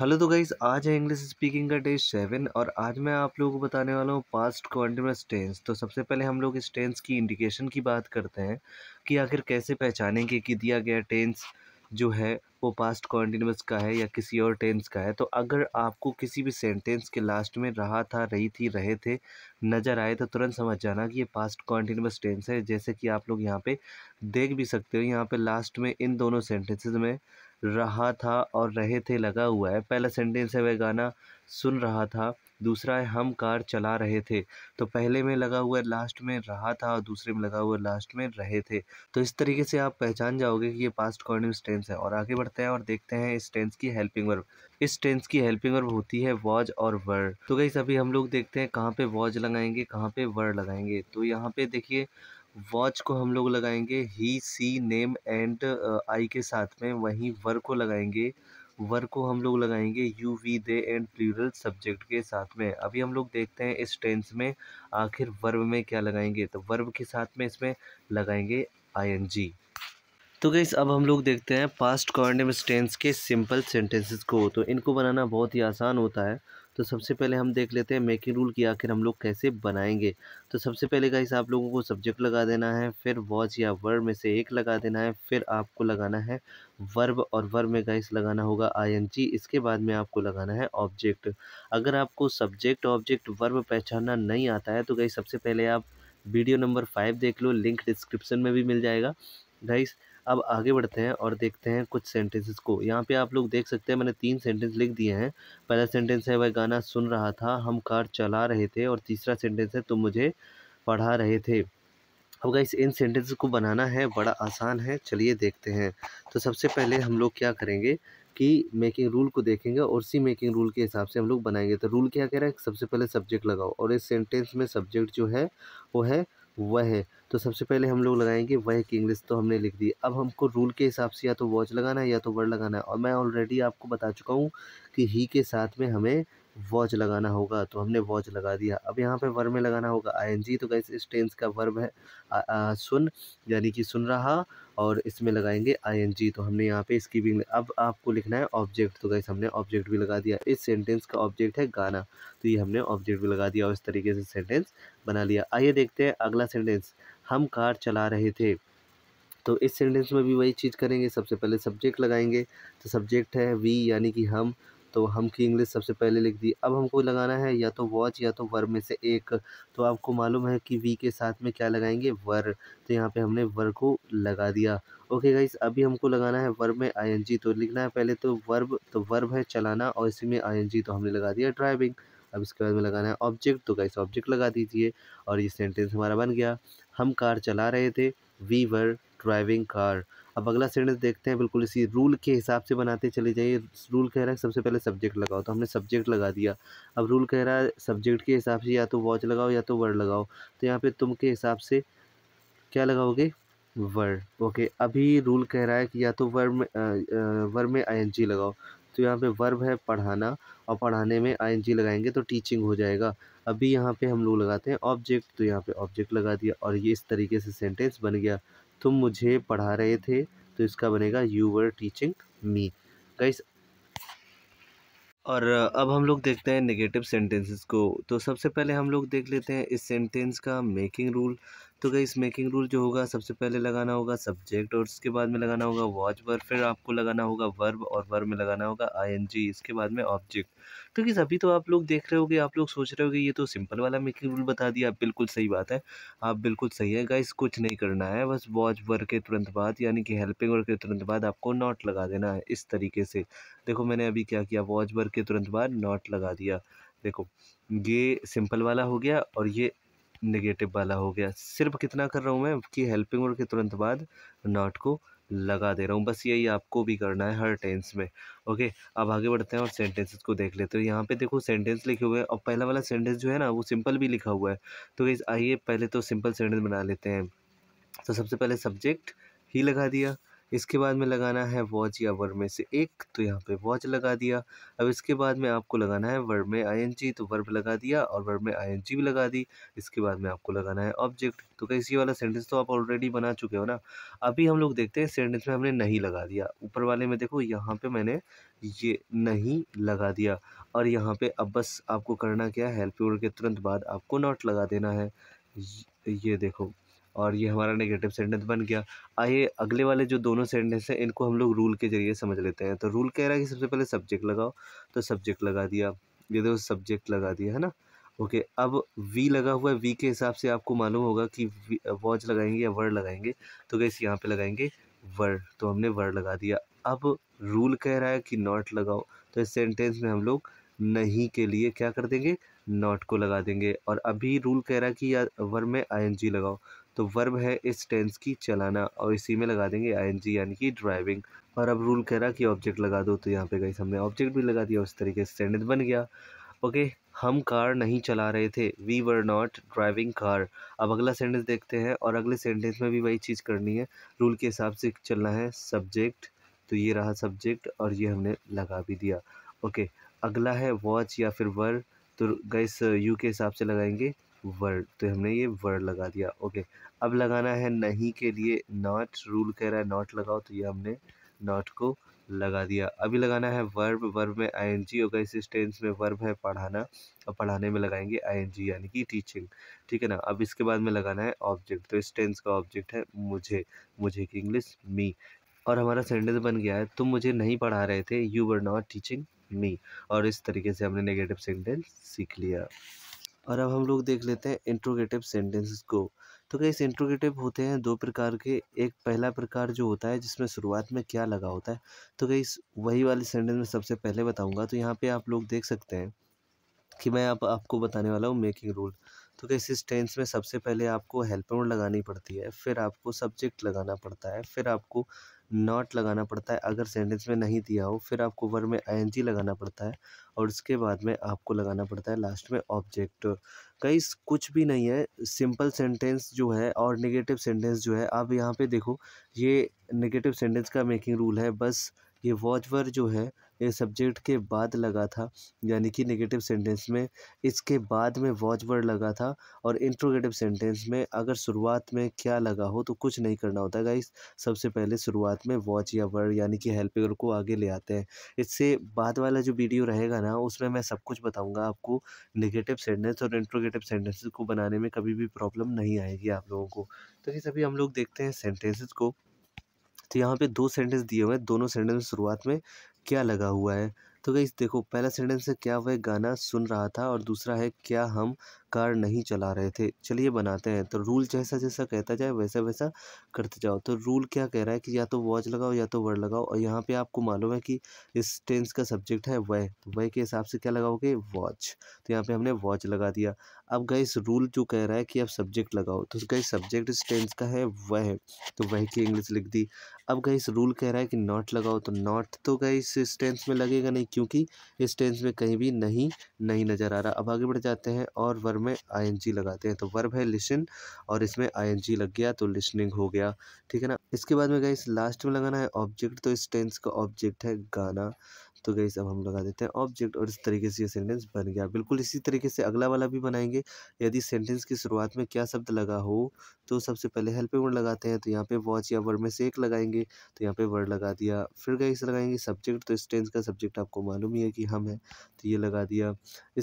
hello तो guys आज है इंग्लिश स्पीकिंग का डे सेवन और आज मैं आप लोगों को बताने वाला हूँ पास्ट कॉन्टिन्यूस टेंस तो सबसे पहले हम लोग इस टेंस की इंडिकेशन की बात करते हैं कि आखिर कैसे पहचानेंगे कि दिया गया टेंस जो है वो पास्ट कॉन्टिन्यूस का है या किसी और टेंस का है तो अगर आपको किसी भी सेंटेंस के लास्ट में रहा था रही थी रहे थे नज़र आए तो तुरंत समझ जाना कि ये पास्ट कॉन्टिन्यूस टेंस है जैसे कि आप लोग यहाँ पर देख भी सकते हो यहाँ पर लास्ट में इन दोनों सेंटेंसेज में रहा था और रहे थे लगा हुआ है पहला सेंटेंस है वह गाना सुन रहा था दूसरा है हम कार चला रहे थे तो पहले में लगा हुआ है लास्ट में रहा था और दूसरे में लगा हुआ है लास्ट में रहे थे तो इस तरीके से आप पहचान जाओगे कि ये पास्ट कॉन्टिन्यूस टेंस है और आगे बढ़ते हैं और देखते हैं इस टेंस की हेल्पिंग वर्ब इस टेंस की हेल्पिंग वर्ब होती है वॉज और वर्ड तो गई अभी हम लोग देखते हैं कहाँ पे वॉज लगाएंगे कहाँ पे वर्ड लगाएंगे तो यहाँ पे देखिए वॉच को हम लोग लगाएंगे ही सी नेम एंड आई के साथ में वहीं वर को लगाएंगे वर को हम लोग लगाएंगे you we they and plural subject के साथ में अभी हम लोग देखते हैं इस टेंस में आखिर वर्ब में क्या लगाएंगे तो वर्ब के साथ में इसमें लगाएंगे आई एन जी तो गई अब हम लोग देखते हैं पास्ट कॉन्डम टेंस के सिंपल सेंटेंसेस को तो इनको बनाना बहुत ही आसान होता है तो सबसे पहले हम देख लेते हैं मेकिंग रूल की आखिर हम लोग कैसे बनाएंगे तो सबसे पहले गाइस आप लोगों को सब्जेक्ट लगा देना है फिर वॉच या वर्ब में से एक लगा देना है फिर आपको लगाना है वर्ब और वर्ब में गाइस लगाना होगा आईएनजी इसके बाद में आपको लगाना है ऑब्जेक्ट अगर आपको सब्जेक्ट ऑब्जेक्ट वर्ब पहचानना नहीं आता है तो गाइस सबसे पहले आप वीडियो नंबर फाइव देख लो लिंक डिस्क्रिप्शन में भी मिल जाएगा गाइस अब आगे बढ़ते हैं और देखते हैं कुछ सेंटेंसेस को यहाँ पे आप लोग देख सकते हैं मैंने तीन सेंटेंस लिख दिए हैं पहला सेंटेंस है वह गाना सुन रहा था हम कार चला रहे थे और तीसरा सेंटेंस है तुम मुझे पढ़ा रहे थे अब गाइस इन सेंटेंस को बनाना है बड़ा आसान है चलिए देखते हैं तो सबसे पहले हम लोग क्या करेंगे कि मेकिंग रूल को देखेंगे और उसी मेकिंग रूल के हिसाब से हम लोग बनाएंगे तो रूल क्या कह रहा है सबसे पहले सब्जेक्ट लगाओ और इस सेंटेंस में सब्जेक्ट जो है वो है वह है तो सबसे पहले हम लोग लगाएंगे वह की इंग्लिश तो हमने लिख दी अब हमको रूल के हिसाब से या तो वॉच लगाना है या तो वर्ड लगाना है और मैं ऑलरेडी आपको बता चुका हूँ कि ही के साथ में हमें वॉच लगाना होगा तो हमने वॉच लगा दिया अब यहाँ पे वर्ब में लगाना होगा आईएनजी तो कैसे इस टेंस का वर्ब है आ, आ, सुन यानी कि सुन रहा और इसमें लगाएंगे आईएनजी तो हमने यहाँ पे इसकी भी अब आपको लिखना है ऑब्जेक्ट तो कैसे हमने ऑब्जेक्ट भी लगा दिया इस सेंटेंस का ऑब्जेक्ट है गाना तो ये हमने ऑब्जेक्ट भी लगा दिया और इस तरीके से सेंटेंस बना लिया आइए देखते हैं अगला सेंटेंस हम कार चला रहे थे तो इस सेंटेंस में भी वही चीज़ करेंगे सबसे पहले सब्जेक्ट लगाएंगे तो सब्जेक्ट है वी यानी कि हम तो हम की इंग्लिश सबसे पहले लिख दी अब हमको लगाना है या तो वॉच या तो वर में से एक तो आपको मालूम है कि वी के साथ में क्या लगाएंगे वर तो यहाँ पे हमने वर को लगा दिया ओके गाइस अभी हमको लगाना है वर में आईएनजी तो लिखना है पहले तो वर्ब तो वर्ब है चलाना और इसी में आईएनजी तो हमने लगा दिया ड्राइविंग अब इसके बाद में लगाना है ऑब्जेक्ट तो गाइस ऑब्जेक्ट लगा दीजिए और ये सेंटेंस हमारा बन गया हम कार चला रहे थे वी वर ड्राइविंग कार अब अगला सेंटेंस देखते हैं बिल्कुल इसी रूल के हिसाब से बनाते चले जाइए रूल कह रहा है सबसे पहले सब्जेक्ट लगाओ तो हमने सब्जेक्ट लगा दिया अब रूल कह रहा है सब्जेक्ट के हिसाब से या तो वॉच लगाओ या तो वर्ड लगाओ तो यहाँ पे तुम के हिसाब से क्या लगाओगे वर्ड ओके अभी रूल कह रहा है कि या तो वर्ड में वर्ड में आई लगाओ तो यहाँ पे वर्ब है पढ़ाना और पढ़ाने में आईएनजी लगाएंगे तो टीचिंग हो जाएगा अभी यहाँ पे हम लोग लगाते हैं ऑब्जेक्ट तो यहाँ पे ऑब्जेक्ट लगा दिया और ये इस तरीके से सेंटेंस बन गया तुम मुझे पढ़ा रहे थे तो इसका बनेगा you were teaching me guys और अब हम लोग देखते हैं नेगेटिव सेंटेंसेस को तो सबसे पहले हम लोग देख लेते हैं इस सेंटेंस का मेकिंग रूल तो गई मेकिंग रूल जो होगा सबसे पहले लगाना होगा सब्जेक्ट और उसके बाद में लगाना होगा वॉच वर्ब फिर आपको लगाना होगा वर्ब और वर्ब में लगाना होगा आई इसके बाद में ऑब्जेक्ट तो गई अभी तो आप लोग देख रहे हो आप लोग सोच रहे होगे ये तो सिंपल वाला मेकिंग रूल बता दिया आप बिल्कुल सही बात है आप बिल्कुल सही है गाइस कुछ नहीं करना है बस वॉच वर्ग के तुरंत बाद यानी कि हेल्पिंग वर्ग के तुरंत बाद आपको नॉट लगा देना है इस तरीके से देखो मैंने अभी क्या किया वॉच वर्ग के तुरंत बाद नॉट लगा दिया देखो ये सिंपल वाला हो गया और ये नेगेटिव वाला हो गया सिर्फ कितना कर रहा हूँ मैं कि हेल्पिंग वर्ड के तुरंत बाद नॉट को लगा दे रहा हूँ बस यही आपको भी करना है हर टेंस में ओके अब आगे बढ़ते हैं और सेंटेंसेस को देख लेते हो यहाँ पे देखो सेंटेंस लिखे हुए हैं और पहला वाला सेंटेंस जो है ना वो सिंपल भी लिखा हुआ है तो आइए पहले तो सिंपल सेंटेंस बना लेते हैं तो सबसे पहले सब्जेक्ट ही लगा दिया इसके बाद में लगाना है वॉच या वर्ब में से एक तो यहाँ पे वॉच लगा दिया अब इसके बाद में आपको लगाना है वर्ब में आई तो वर्ब लगा दिया और वर्ब में आई भी लगा दी इसके बाद में आपको लगाना है ऑब्जेक्ट तो कैसी वाला सेंटेंस तो आप ऑलरेडी बना चुके हो ना अभी हम लोग देखते हैं सेंटेंस में हमने नहीं लगा दिया ऊपर वाले में देखो यहाँ पर मैंने ये नहीं लगा दिया और यहाँ पर अब बस आपको करना क्या है हेल्प के तुरंत बाद आपको नॉट लगा देना है ये देखो और ये हमारा नेगेटिव सेंटेंस बन गया आइए अगले वाले जो दोनों सेंटेंस हैं इनको हम लोग रूल के जरिए समझ लेते हैं तो रूल कह रहा है कि सबसे पहले सब्जेक्ट लगाओ तो सब्जेक्ट लगा दिया ये देखो सब्जेक्ट लगा दिया है ना ओके okay, अब वी लगा हुआ है वी के हिसाब से आपको मालूम होगा कि वॉच लगाएंगे या वर्ड लगाएंगे तो कैसे यहाँ पे लगाएंगे वर्ड तो हमने वर्ड लगा दिया अब रूल कह रहा है कि नॉट लगाओ तो इस सेंटेंस में हम लोग नहीं के लिए क्या कर देंगे नॉट को लगा देंगे और अभी रूल कह रहा है कि या वर्ब में आई लगाओ तो वर्ब है इस टेंस की चलाना और इसी में लगा देंगे आई यानी कि ड्राइविंग और अब रूल कह रहा कि ऑब्जेक्ट लगा दो तो यहाँ पे गई हमने ऑब्जेक्ट भी लगा दिया उस तरीके से सेंटेंस बन गया ओके हम कार नहीं चला रहे थे we were not driving car अब अगला सेंटेंस देखते हैं और अगले सेंटेंस में भी वही चीज़ करनी है रूल के हिसाब से चलना है सब्जेक्ट तो ये रहा सब्जेक्ट और ये हमने लगा भी दिया ओके okay, अगला है वॉच या फिर वर तो गैस यू uh, के हिसाब से लगाएंगे वर्ड तो हमने ये वर्ड लगा दिया ओके okay, अब लगाना है नहीं के लिए नॉट रूल कह रहा है नॉट लगाओ तो ये हमने नॉट को लगा दिया अभी लगाना है वर्ब वर्ब में आई एन जी होगा इस टेंस में वर्ब है पढ़ाना और पढ़ाने में लगाएंगे आई एन जी यानी कि टीचिंग ठीक है ना अब इसके बाद में लगाना है ऑब्जेक्ट तो इस टेंस का ऑब्जेक्ट है मुझे मुझे की इंग्लिश मी और हमारा सेंटेंस बन गया है तुम मुझे नहीं पढ़ा रहे थे you were not teaching me और इस तरीके से हमने नेगेटिव सेंटेंस सीख लिया और अब हम लोग देख लेते हैं इंट्रोगेटिव सेंटेंस को तो कैसे इंट्रोगेटिव होते हैं दो प्रकार के एक पहला प्रकार जो होता है जिसमें शुरुआत में क्या लगा होता है तो कई वही वाले सेंटेंस में सबसे पहले बताऊँगा तो यहाँ पे आप लोग देख सकते हैं कि मैं आप, आपको बताने वाला हूँ मेकिंग रूल तो कैसे इस टेंस में सबसे पहले आपको हेल्पर लगानी पड़ती है फिर आपको सब्जेक्ट लगाना पड़ता है फिर आपको नॉट लगाना पड़ता है अगर सेंटेंस में नहीं दिया हो फिर आपको वर्ब में आई लगाना पड़ता है और उसके बाद में आपको लगाना पड़ता है लास्ट में ऑब्जेक्ट कई कुछ भी नहीं है सिंपल सेंटेंस जो है और नेगेटिव सेंटेंस जो है आप यहाँ पे देखो ये नेगेटिव सेंटेंस का मेकिंग रूल है बस ये वॉच वर्ड जो है सब्जेक्ट के बाद लगा था यानी कि नेगेटिव सेंटेंस में इसके बाद में वॉच वर्ड लगा था और इंट्रोगेटिव सेंटेंस में अगर शुरुआत में क्या लगा हो तो कुछ नहीं करना होता गाइस सबसे पहले शुरुआत में वॉच या वर्ड यानी कि हेल्पर को आगे ले आते हैं इससे बाद वाला जो वीडियो रहेगा ना उसमें मैं सब कुछ बताऊँगा आपको निगेटिव सेंटेंस और इंट्रोगेटिव सेंटेंस को बनाने में कभी भी प्रॉब्लम नहीं आएगी आप लोगों को तो ये सभी हम लोग देखते हैं सेंटेंसेस को तो यहाँ पे दो सेंटेंस दिए हुए हैं दोनों सेंटेंस शुरुआत में क्या लगा हुआ है तो गई देखो पहला सेंटेंस है क्या वह गाना सुन रहा था और दूसरा है क्या हम कार नहीं चला रहे थे चलिए बनाते हैं तो रूल जैसा जैसा कहता जाए वैसा वैसा करते जाओ तो रूल क्या कह रहा है कि या तो वॉच लगाओ या तो वर्ड लगाओ और यहाँ पे आपको मालूम है कि इस टेंस का सब्जेक्ट है वह तो वह के हिसाब से क्या लगाओगे वॉच तो यहाँ पर हमने वॉच लगा दिया अब गैस रूल जो कह रहा है कि अब सब्जेक्ट लगाओ तो गैस सब्जेक्ट इस टेंस का है वह तो वह की इंग्लिश लिख दी अब गैस रूल कह रहा है कि नॉट लगाओ तो नॉट तो गए इस टेंस में लगेगा नहीं क्योंकि इस टेंस में कहीं भी नहीं नहीं नज़र आ रहा अब आगे बढ़ जाते हैं और वर्ब में आई लगाते हैं तो वर्ब है लिसन और इसमें आई लग गया तो लिसनिंग हो गया ठीक है ना इसके बाद में गैस लास्ट में लगाना है ऑब्जेक्ट तो इस टेंस का ऑब्जेक्ट है गाना तो गई अब हम लगा देते हैं ऑब्जेक्ट और इस तरीके से ये सेंटेंस बन गया बिल्कुल इसी तरीके से अगला वाला भी बनाएंगे यदि सेंटेंस की शुरुआत में क्या शब्द लगा हो तो सबसे पहले हेल्पिंग वर्ड लगाते हैं तो यहाँ पे वॉच या वर्ड में से एक लगाएंगे तो यहाँ पे वर्ड लगा दिया फिर गई लगाएंगे सब्जेक्ट तो इस टेंस का सब्जेक्ट आपको मालूम ही है कि हम हैं तो ये लगा दिया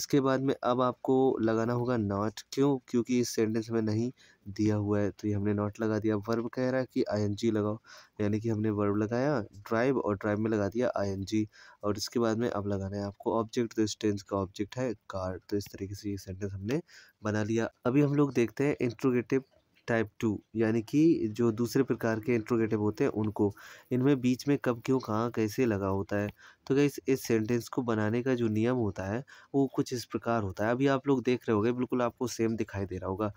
इसके बाद में अब आपको लगाना होगा नॉट क्यों क्योंकि इस सेंटेंस में नहीं दिया हुआ है तो ये हमने नॉट लगा दिया वर्ब कह रहा है कि आई लगाओ यानी कि हमने वर्ब लगाया ड्राइव और ड्राइव में लगा दिया आई और इसके बाद में अब लगाना है आपको ऑब्जेक्ट तो इस टेंस का ऑब्जेक्ट है कार तो इस तरीके से ये सेंटेंस हमने बना लिया अभी हम लोग देखते हैं इंट्रोगेटिव टाइप टू यानी कि जो दूसरे प्रकार के इंट्रोगेटिव होते हैं उनको इनमें बीच में कब क्यों कहाँ कैसे लगा होता है तो क्या इस सेंटेंस को बनाने का जो नियम होता है वो कुछ इस प्रकार होता है अभी आप लोग देख रहे होगे बिल्कुल आपको सेम दिखाई दे रहा होगा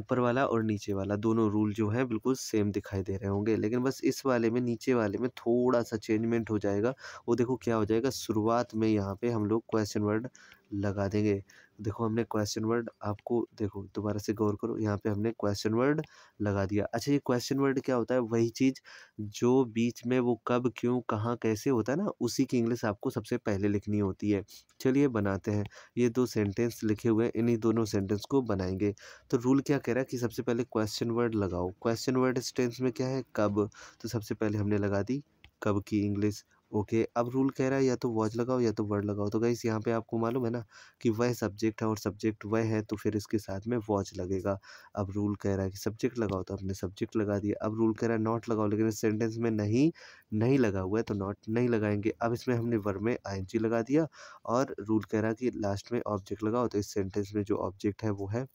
ऊपर वाला और नीचे वाला दोनों रूल जो है बिल्कुल सेम दिखाई दे रहे होंगे लेकिन बस इस वाले में नीचे वाले में थोड़ा सा चेंजमेंट हो जाएगा वो देखो क्या हो जाएगा शुरुआत में यहाँ पर हम लोग क्वेश्चन वर्ड लगा देंगे देखो हमने क्वेश्चन वर्ड आपको देखो दोबारा से गौर करो यहाँ पे हमने क्वेश्चन वर्ड लगा दिया अच्छा ये क्वेश्चन वर्ड क्या होता है वही चीज़ जो बीच में वो कब क्यों कहाँ कैसे होता है ना उसी की इंग्लिश आपको सबसे पहले लिखनी होती है चलिए बनाते हैं ये दो सेंटेंस लिखे हुए हैं इन्हीं दोनों सेंटेंस को बनाएंगे तो रूल क्या कह रहा है कि सबसे पहले क्वेश्चन वर्ड लगाओ क्वेश्चन वर्ड इस टेंस में क्या है कब तो सबसे पहले हमने लगा दी कब की इंग्लिश ओके अब रूल कह रहा है या तो वॉच लगाओ या तो वर्ड लगाओ तो गाइस यहाँ पे आपको मालूम है ना कि वह सब्जेक्ट है और सब्जेक्ट वह है तो फिर इसके साथ में वॉच लगेगा अब रूल कह रहा है कि सब्जेक्ट लगाओ तो आपने सब्जेक्ट लगा दिया अब रूल कह रहा है नॉट लगाओ लेकिन इस सेंटेंस में नहीं नहीं लगा हुआ है तो नॉट नहीं लगाएंगे अब इसमें हमने वर्ब में आई लगा दिया और रूल कह रहा है कि लास्ट में ऑब्जेक्ट लगाओ तो इस सेंटेंस में जो ऑब्जेक्ट है वो है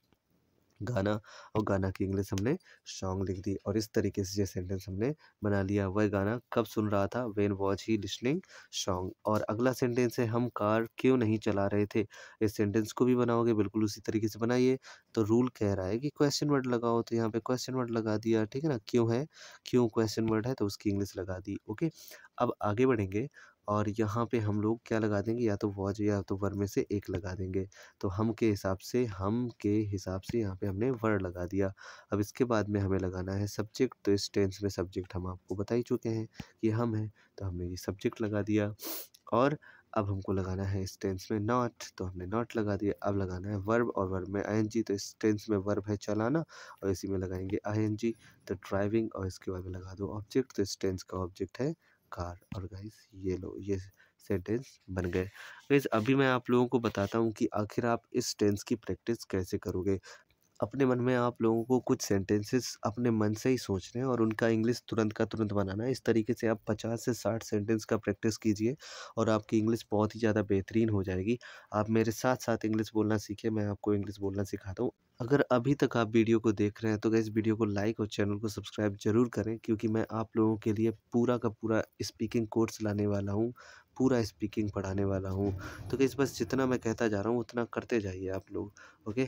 गाना और गाना की इंग्लिश हमने सॉन्ग लिख दी और इस तरीके से ये सेंटेंस हमने बना लिया वह गाना कब सुन रहा था when watch he listening song और अगला सेंटेंस है हम कार क्यों नहीं चला रहे थे इस सेंटेंस को भी बनाओगे बिल्कुल उसी तरीके से बनाइए तो रूल कह रहा है कि क्वेश्चन वर्ड लगाओ तो यहाँ पे क्वेश्चन वर्ड लगा दिया ठीक है ना क्यों है क्यों क्वेश्चन वर्ड है तो उसकी इंग्लिश लगा दी ओके अब आगे बढ़ेंगे और यहाँ पे हम लोग क्या लगा देंगे या तो वॉच या तो वर में से एक लगा देंगे तो हम के हिसाब से हम के हिसाब से यहाँ पे हमने वर लगा दिया अब इसके बाद में हमें लगाना है सब्जेक्ट तो इस टेंस में सब्जेक्ट हम आपको बता ही चुके हैं कि हम हैं तो हमने ये सब्जेक्ट लगा दिया और अब हमको लगाना है इस टेंस में नॉट तो हमने नॉट लगा दिया अब लगाना है वर्ब और वर्ब में आई तो इस टेंस में वर्ब है चलाना और इसी में लगाएंगे आई तो ड्राइविंग और इसके बाद में लगा दो ऑब्जेक्ट तो इस टेंस का ऑब्जेक्ट है कार और गाइस ये लो ये सेंटेंस बन गए गाइस अभी मैं आप लोगों को बताता हूँ कि आखिर आप इस टेंस की प्रैक्टिस कैसे करोगे अपने मन में आप लोगों को कुछ सेंटेंसेस अपने मन से ही सोचने हैं और उनका इंग्लिश तुरंत का तुरंत बनाना है इस तरीके से आप पचास से साठ सेंटेंस का प्रैक्टिस कीजिए और आपकी इंग्लिश बहुत ही ज़्यादा बेहतरीन हो जाएगी आप मेरे साथ साथ इंग्लिश बोलना सीखिए मैं आपको इंग्लिश बोलना सिखाता हूँ अगर अभी तक आप वीडियो को देख रहे हैं तो इस वीडियो को लाइक और चैनल को सब्सक्राइब जरूर करें क्योंकि मैं आप लोगों के लिए पूरा का पूरा स्पीकिंग कोर्स लाने वाला हूँ पूरा स्पीकिंग पढ़ाने वाला हूँ तो कैसे बस जितना मैं कहता जा रहा हूँ उतना करते जाइए आप लोग ओके